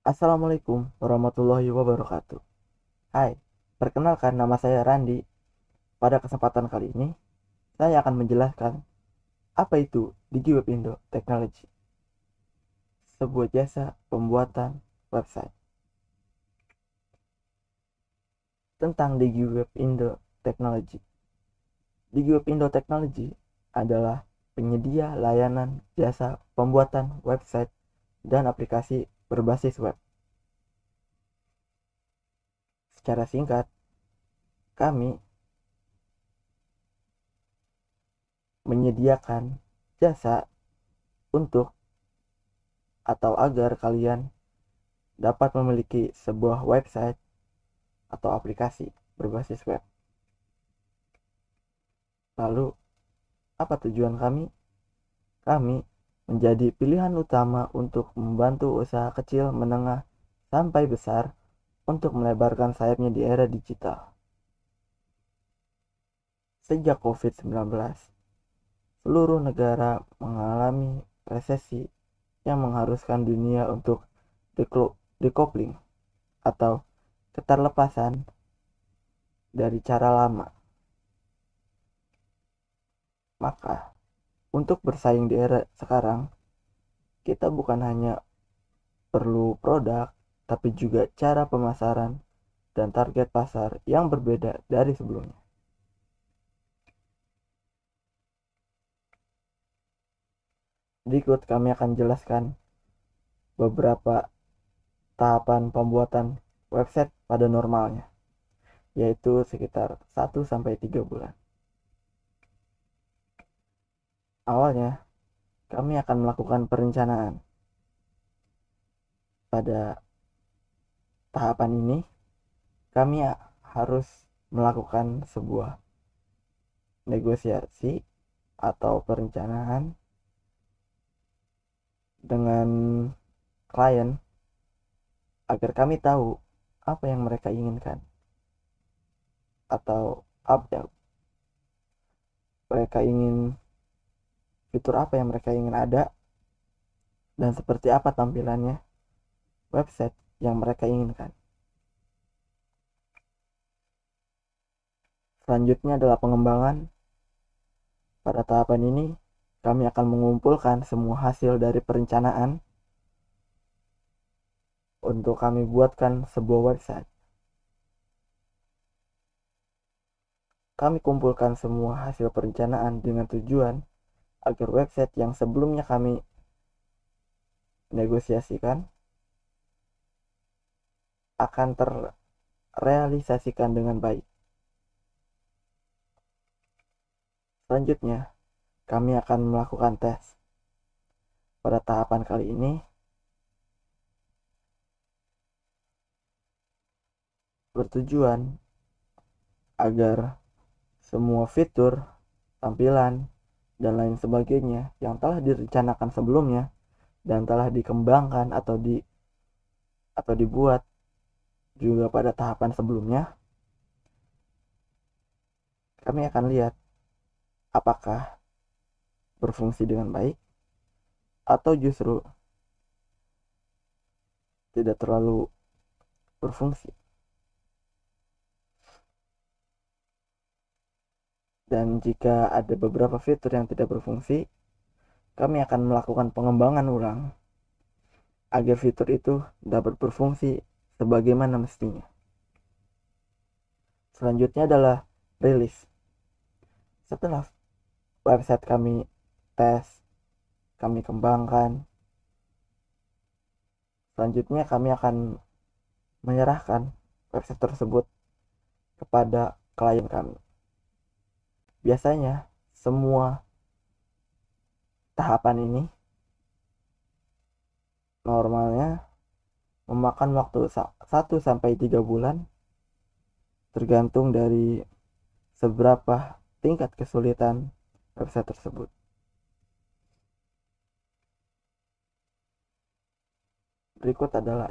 Assalamualaikum warahmatullahi wabarakatuh. Hai, perkenalkan nama saya Randi. Pada kesempatan kali ini, saya akan menjelaskan apa itu DigiWeb Indo Technology. Sebuah jasa pembuatan website. Tentang DigiWeb Indo Technology. DigiWeb Indo Technology adalah penyedia layanan jasa pembuatan website dan aplikasi berbasis web. Secara singkat, kami menyediakan jasa untuk atau agar kalian dapat memiliki sebuah website atau aplikasi berbasis web. Lalu, apa tujuan kami? Kami menjadi pilihan utama untuk membantu usaha kecil, menengah, sampai besar untuk melebarkan sayapnya di era digital. Sejak COVID-19, seluruh negara mengalami resesi yang mengharuskan dunia untuk decoupling atau keterlepasan dari cara lama. Maka, untuk bersaing di era sekarang, kita bukan hanya perlu produk, tapi juga cara pemasaran dan target pasar yang berbeda dari sebelumnya. Berikut kami akan jelaskan beberapa tahapan pembuatan website pada normalnya, yaitu sekitar 1-3 bulan. Awalnya, kami akan melakukan perencanaan. Pada tahapan ini, kami harus melakukan sebuah negosiasi atau perencanaan dengan klien agar kami tahu apa yang mereka inginkan atau apa yang mereka ingin fitur apa yang mereka ingin ada, dan seperti apa tampilannya website yang mereka inginkan. Selanjutnya adalah pengembangan. Pada tahapan ini, kami akan mengumpulkan semua hasil dari perencanaan untuk kami buatkan sebuah website. Kami kumpulkan semua hasil perencanaan dengan tujuan agar website yang sebelumnya kami negosiasikan akan terrealisasikan dengan baik. Selanjutnya, kami akan melakukan tes. Pada tahapan kali ini, bertujuan agar semua fitur, tampilan, dan lain sebagainya yang telah direncanakan sebelumnya dan telah dikembangkan atau di atau dibuat juga pada tahapan sebelumnya kami akan lihat apakah berfungsi dengan baik atau justru tidak terlalu berfungsi Dan jika ada beberapa fitur yang tidak berfungsi, kami akan melakukan pengembangan ulang agar fitur itu dapat berfungsi sebagaimana mestinya. Selanjutnya adalah rilis. Setelah website kami tes, kami kembangkan. Selanjutnya kami akan menyerahkan website tersebut kepada klien kami biasanya semua tahapan ini normalnya memakan waktu 1 sampai 3 bulan tergantung dari seberapa tingkat kesulitan website tersebut. Berikut adalah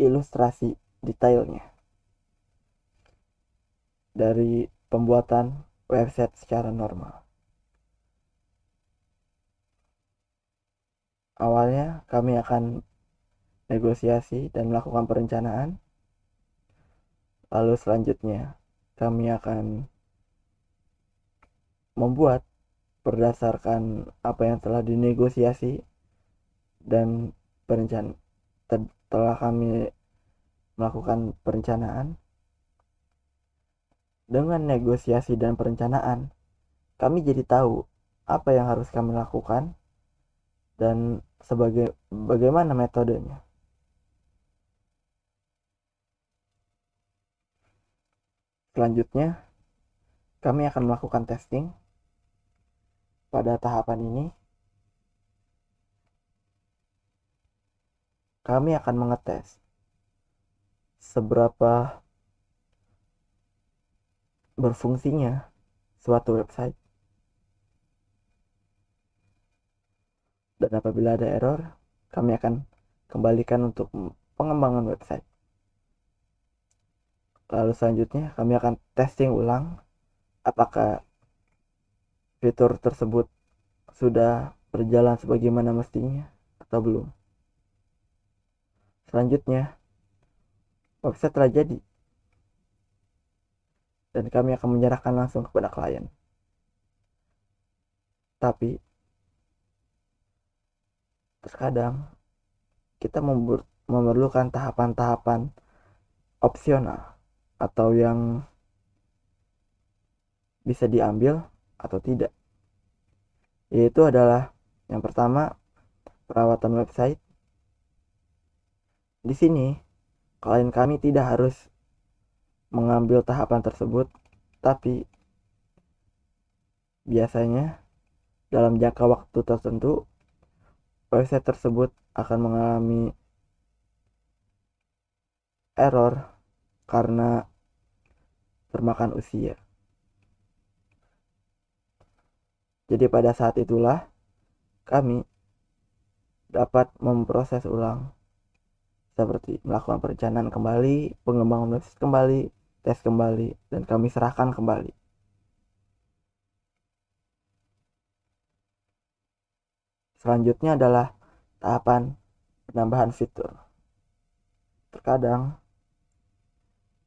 ilustrasi detailnya dari pembuatan website secara normal. Awalnya kami akan negosiasi dan melakukan perencanaan. Lalu selanjutnya kami akan membuat berdasarkan apa yang telah dinegosiasi dan perencanaan telah kami melakukan perencanaan dengan negosiasi dan perencanaan, kami jadi tahu apa yang harus kami lakukan dan sebagai bagaimana metodenya. Selanjutnya, kami akan melakukan testing. Pada tahapan ini, kami akan mengetes seberapa berfungsinya suatu website. Dan apabila ada error, kami akan kembalikan untuk pengembangan website. Lalu selanjutnya kami akan testing ulang apakah fitur tersebut sudah berjalan sebagaimana mestinya atau belum. Selanjutnya, website telah jadi dan kami akan menyerahkan langsung kepada klien. Tapi, terkadang kita memerlukan tahapan-tahapan opsional atau yang bisa diambil atau tidak. Yaitu adalah yang pertama, perawatan website. Di sini, klien kami tidak harus mengambil tahapan tersebut, tapi biasanya dalam jangka waktu tertentu website tersebut akan mengalami error karena termakan usia. Jadi pada saat itulah kami dapat memproses ulang seperti melakukan perencanaan kembali, pengembangan website kembali, tes kembali dan kami serahkan kembali. Selanjutnya adalah tahapan penambahan fitur. Terkadang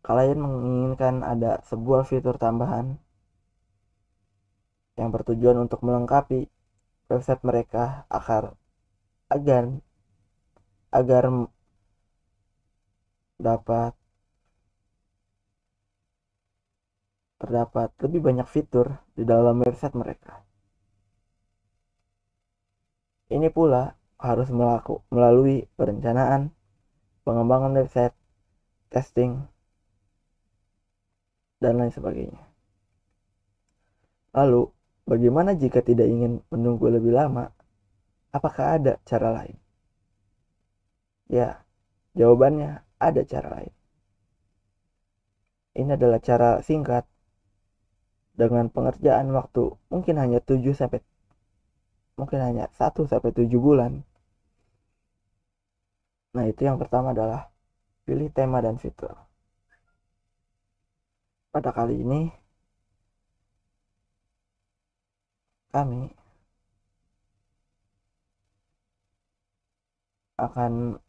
kalian menginginkan ada sebuah fitur tambahan yang bertujuan untuk melengkapi website mereka agar agar agar dapat terdapat lebih banyak fitur di dalam website mereka. Ini pula harus melaku, melalui perencanaan, pengembangan website, testing, dan lain sebagainya. Lalu, bagaimana jika tidak ingin menunggu lebih lama? Apakah ada cara lain? Ya, jawabannya ada cara lain. Ini adalah cara singkat dengan pengerjaan waktu mungkin hanya 7 sampai mungkin hanya 1 sampai 7 bulan. Nah, itu yang pertama adalah pilih tema dan fitur. Pada kali ini kami akan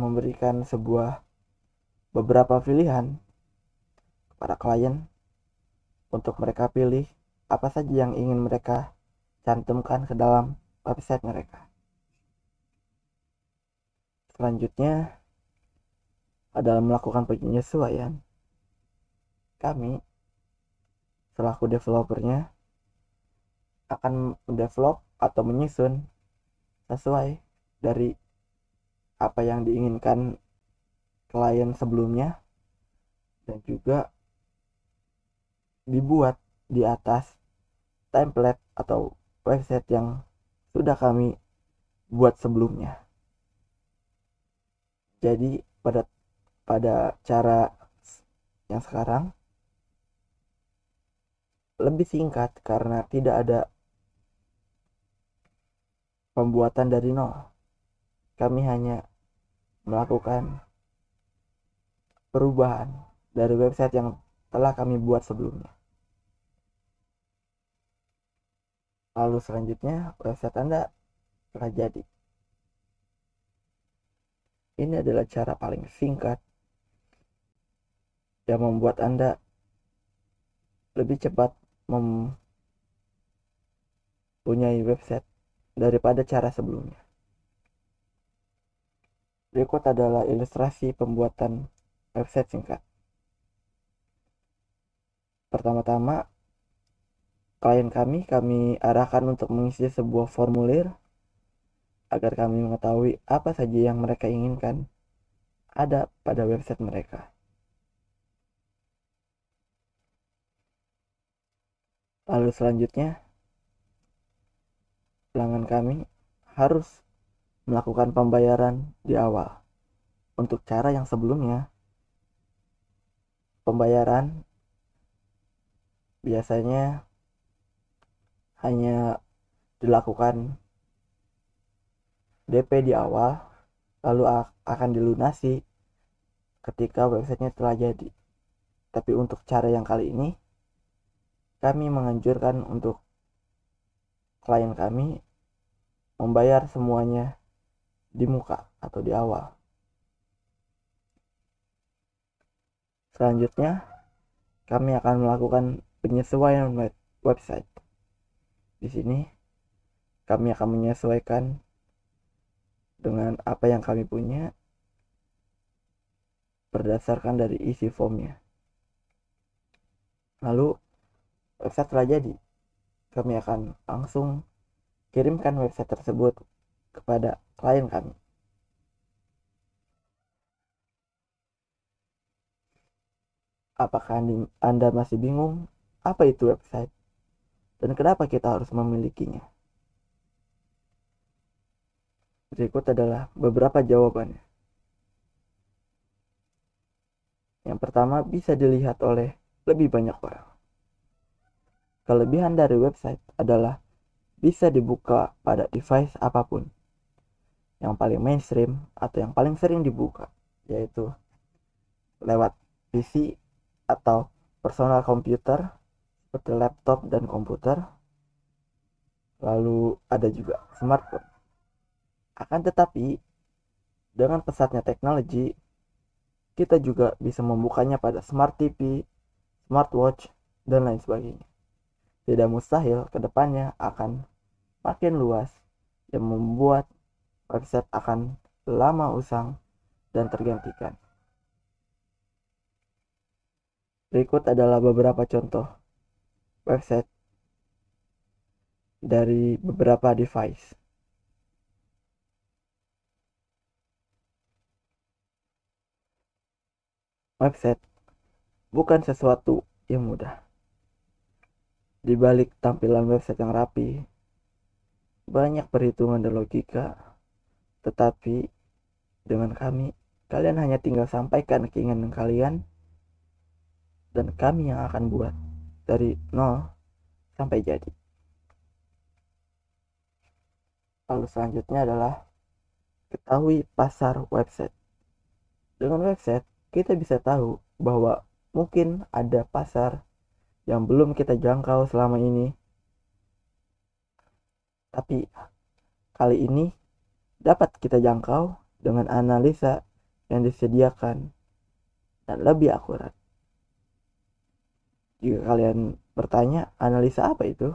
memberikan sebuah beberapa pilihan kepada klien untuk mereka pilih apa saja yang ingin mereka cantumkan ke dalam website mereka. Selanjutnya adalah melakukan penyesuaian. Kami selaku developernya akan mendevelop atau menyusun sesuai dari apa yang diinginkan klien sebelumnya dan juga dibuat di atas template atau website yang sudah kami buat sebelumnya. Jadi pada pada cara yang sekarang lebih singkat karena tidak ada pembuatan dari nol. Kami hanya melakukan perubahan dari website yang telah kami buat sebelumnya. Lalu selanjutnya website Anda telah jadi. Ini adalah cara paling singkat yang membuat Anda lebih cepat mempunyai website daripada cara sebelumnya. Berikut adalah ilustrasi pembuatan website singkat. Pertama-tama, klien kami kami arahkan untuk mengisi sebuah formulir agar kami mengetahui apa saja yang mereka inginkan ada pada website mereka. Lalu selanjutnya, pelanggan kami harus melakukan pembayaran di awal untuk cara yang sebelumnya pembayaran biasanya hanya dilakukan DP di awal lalu akan dilunasi ketika websitenya telah jadi. Tapi untuk cara yang kali ini kami menganjurkan untuk klien kami membayar semuanya di muka atau di awal. Selanjutnya, kami akan melakukan penyesuaian website. Di sini, kami akan menyesuaikan dengan apa yang kami punya berdasarkan dari isi formnya. Lalu, website telah jadi. Kami akan langsung kirimkan website tersebut kepada klien kami. Apakah Anda masih bingung apa itu website dan kenapa kita harus memilikinya? Berikut adalah beberapa jawabannya. Yang pertama bisa dilihat oleh lebih banyak orang. Kelebihan dari website adalah bisa dibuka pada device apapun. Yang paling mainstream atau yang paling sering dibuka yaitu lewat PC atau personal computer seperti laptop dan komputer. Lalu ada juga smartphone. Akan tetapi, dengan pesatnya teknologi, kita juga bisa membukanya pada smart TV, smartwatch, dan lain sebagainya. Tidak mustahil kedepannya akan makin luas yang membuat website akan lama usang dan tergantikan. Berikut adalah beberapa contoh website dari beberapa device. Website bukan sesuatu yang mudah. Di balik tampilan website yang rapi, banyak perhitungan dan logika, tetapi dengan kami, kalian hanya tinggal sampaikan keinginan kalian dan kami yang akan buat dari nol sampai jadi. Lalu selanjutnya adalah ketahui pasar website. Dengan website, kita bisa tahu bahwa mungkin ada pasar yang belum kita jangkau selama ini. Tapi kali ini dapat kita jangkau dengan analisa yang disediakan dan lebih akurat jika kalian bertanya analisa apa itu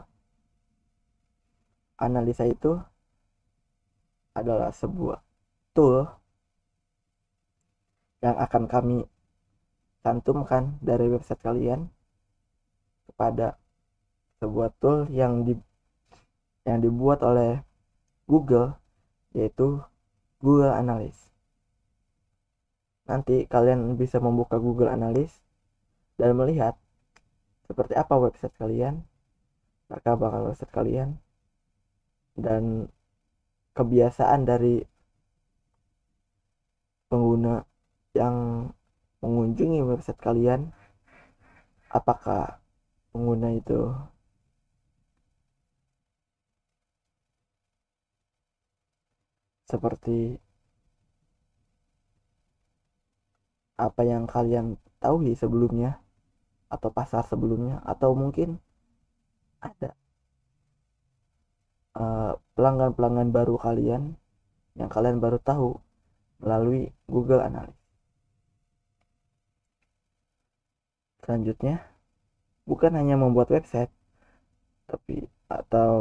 analisa itu adalah sebuah tool yang akan kami cantumkan dari website kalian kepada sebuah tool yang di yang dibuat oleh Google yaitu Google Analytics. Nanti kalian bisa membuka Google Analytics dan melihat seperti apa website kalian maka bakal website kalian dan kebiasaan dari pengguna yang mengunjungi website kalian apakah pengguna itu seperti apa yang kalian tahu sebelumnya atau pasar sebelumnya atau mungkin ada eh, pelanggan-pelanggan uh, baru kalian yang kalian baru tahu melalui Google Analytics. Selanjutnya, bukan hanya membuat website, tapi atau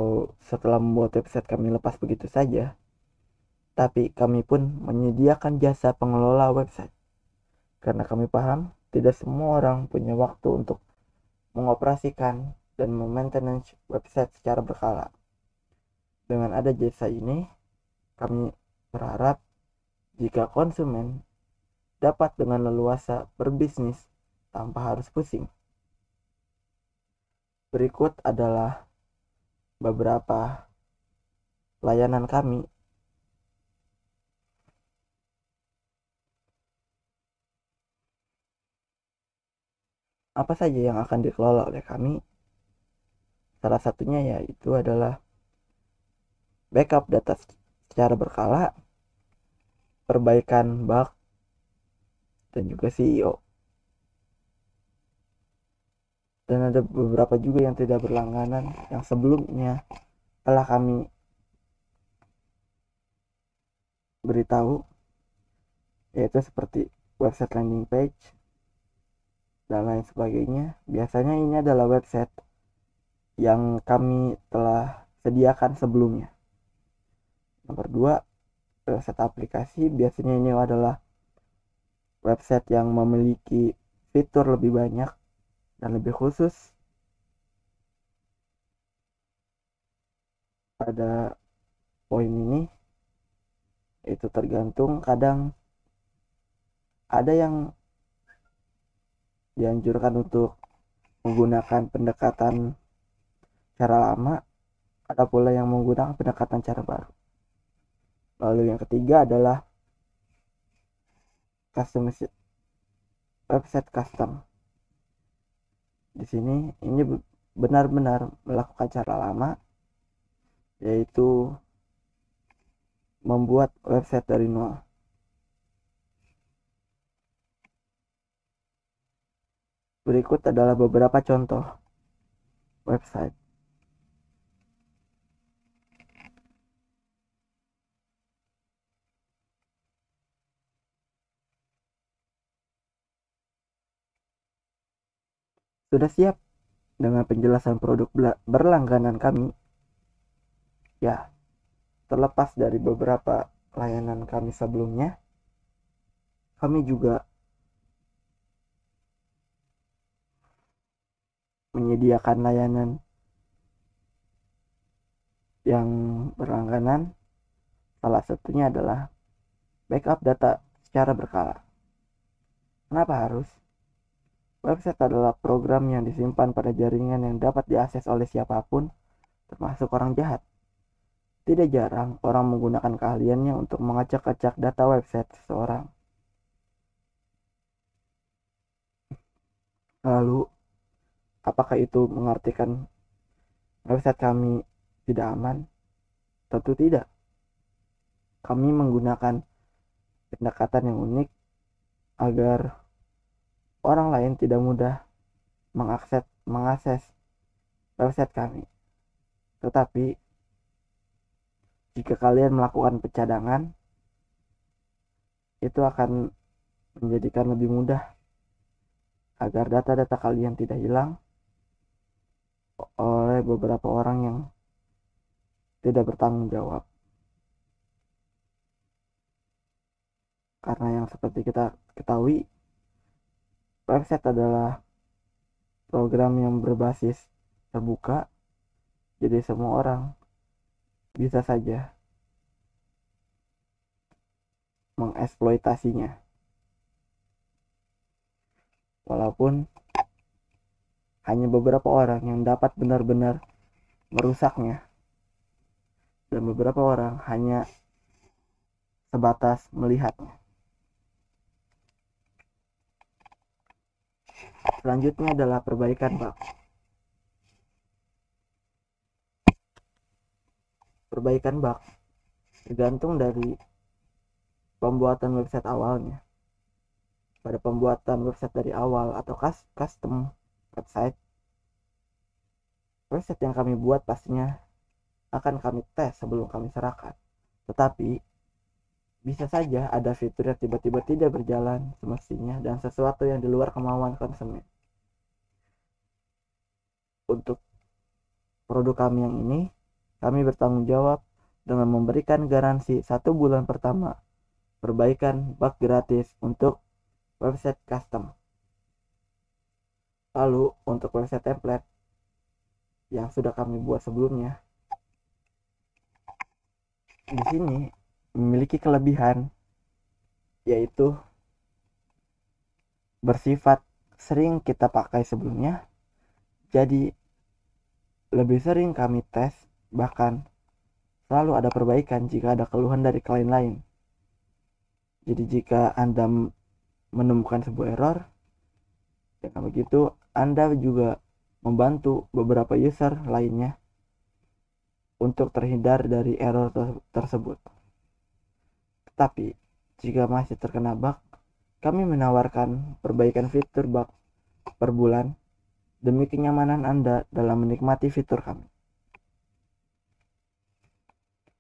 setelah membuat website kami lepas begitu saja, tapi kami pun menyediakan jasa pengelola website. Karena kami paham tidak semua orang punya waktu untuk mengoperasikan dan memaintenance website secara berkala. Dengan ada jasa ini, kami berharap jika konsumen dapat dengan leluasa berbisnis tanpa harus pusing. Berikut adalah beberapa layanan kami apa saja yang akan dikelola oleh kami salah satunya yaitu adalah backup data secara berkala perbaikan bug dan juga CEO dan ada beberapa juga yang tidak berlangganan yang sebelumnya telah kami beritahu yaitu seperti website landing page dan lain sebagainya. Biasanya ini adalah website yang kami telah sediakan sebelumnya. Nomor dua, website aplikasi biasanya ini adalah website yang memiliki fitur lebih banyak dan lebih khusus pada poin ini itu tergantung kadang ada yang dianjurkan untuk menggunakan pendekatan cara lama, ada pula yang menggunakan pendekatan cara baru. Lalu yang ketiga adalah custom website custom. Di sini ini benar-benar melakukan cara lama yaitu membuat website dari nol. Berikut adalah beberapa contoh website. Sudah siap dengan penjelasan produk berlangganan kami? Ya, terlepas dari beberapa layanan kami sebelumnya, kami juga menyediakan layanan yang berlangganan salah satunya adalah backup data secara berkala. Kenapa harus? Website adalah program yang disimpan pada jaringan yang dapat diakses oleh siapapun, termasuk orang jahat. Tidak jarang orang menggunakan keahliannya untuk mengacak-acak data website seseorang. Lalu, apakah itu mengartikan website kami tidak aman? Tentu tidak. Kami menggunakan pendekatan yang unik agar orang lain tidak mudah mengakses mengakses website kami. Tetapi jika kalian melakukan pencadangan itu akan menjadikan lebih mudah agar data-data kalian tidak hilang oleh beberapa orang yang tidak bertanggung jawab. Karena yang seperti kita ketahui, website adalah program yang berbasis terbuka, jadi semua orang bisa saja mengeksploitasinya. Walaupun hanya beberapa orang yang dapat benar-benar merusaknya dan beberapa orang hanya sebatas melihatnya. Selanjutnya adalah perbaikan bak Perbaikan bak tergantung dari pembuatan website awalnya. Pada pembuatan website dari awal atau custom website. Preset yang kami buat pastinya akan kami tes sebelum kami serahkan. Tetapi bisa saja ada fitur yang tiba-tiba tidak berjalan semestinya dan sesuatu yang di luar kemauan konsumen. Untuk produk kami yang ini, kami bertanggung jawab dengan memberikan garansi satu bulan pertama perbaikan bug gratis untuk website custom. Lalu untuk website template yang sudah kami buat sebelumnya di sini memiliki kelebihan yaitu bersifat sering kita pakai sebelumnya jadi lebih sering kami tes bahkan selalu ada perbaikan jika ada keluhan dari klien lain jadi jika Anda menemukan sebuah error dengan begitu anda juga membantu beberapa user lainnya untuk terhindar dari error tersebut. Tetapi, jika masih terkena bug, kami menawarkan perbaikan fitur bug per bulan demi kenyamanan Anda dalam menikmati fitur kami.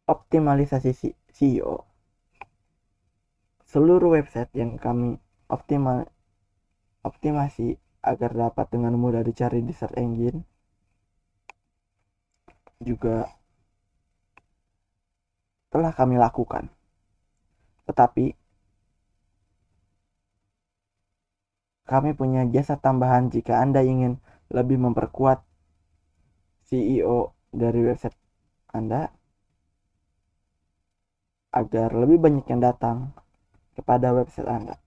Optimalisasi SEO Seluruh website yang kami optimal optimasi agar dapat dengan mudah dicari di search engine juga telah kami lakukan. Tetapi kami punya jasa tambahan jika Anda ingin lebih memperkuat CEO dari website Anda agar lebih banyak yang datang kepada website Anda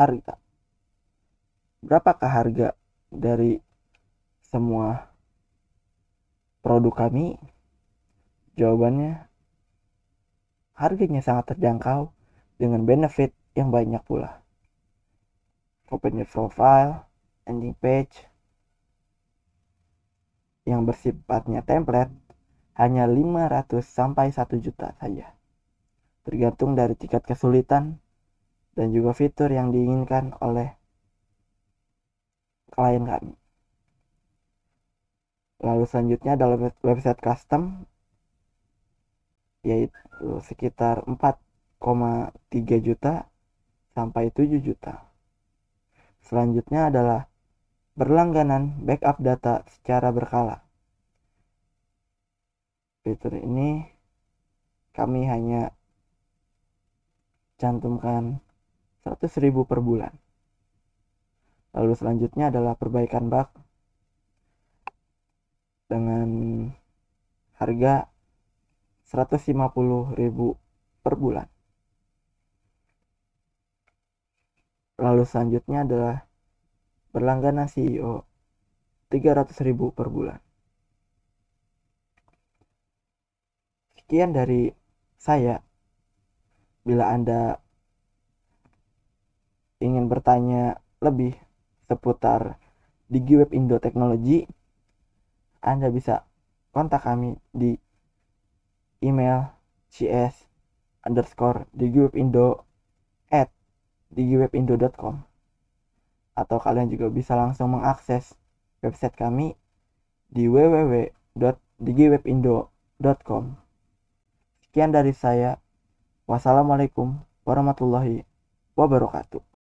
harga. Berapakah harga dari semua produk kami? Jawabannya, harganya sangat terjangkau dengan benefit yang banyak pula. Open your profile, ending page, yang bersifatnya template hanya 500 sampai 1 juta saja. Tergantung dari tingkat kesulitan dan juga fitur yang diinginkan oleh klien kami. Lalu selanjutnya adalah website custom yaitu sekitar 4,3 juta sampai 7 juta. Selanjutnya adalah berlangganan backup data secara berkala. Fitur ini kami hanya cantumkan 100.000 per bulan. Lalu selanjutnya adalah perbaikan bak dengan harga 150.000 per bulan. Lalu selanjutnya adalah berlangganan CEO 300.000 per bulan. Sekian dari saya. Bila Anda bertanya lebih seputar DigiWeb Indo Teknologi, Anda bisa kontak kami di email cs underscore digiwebindo at digiwebindo.com atau kalian juga bisa langsung mengakses website kami di www.digiwebindo.com Sekian dari saya. Wassalamualaikum warahmatullahi wabarakatuh.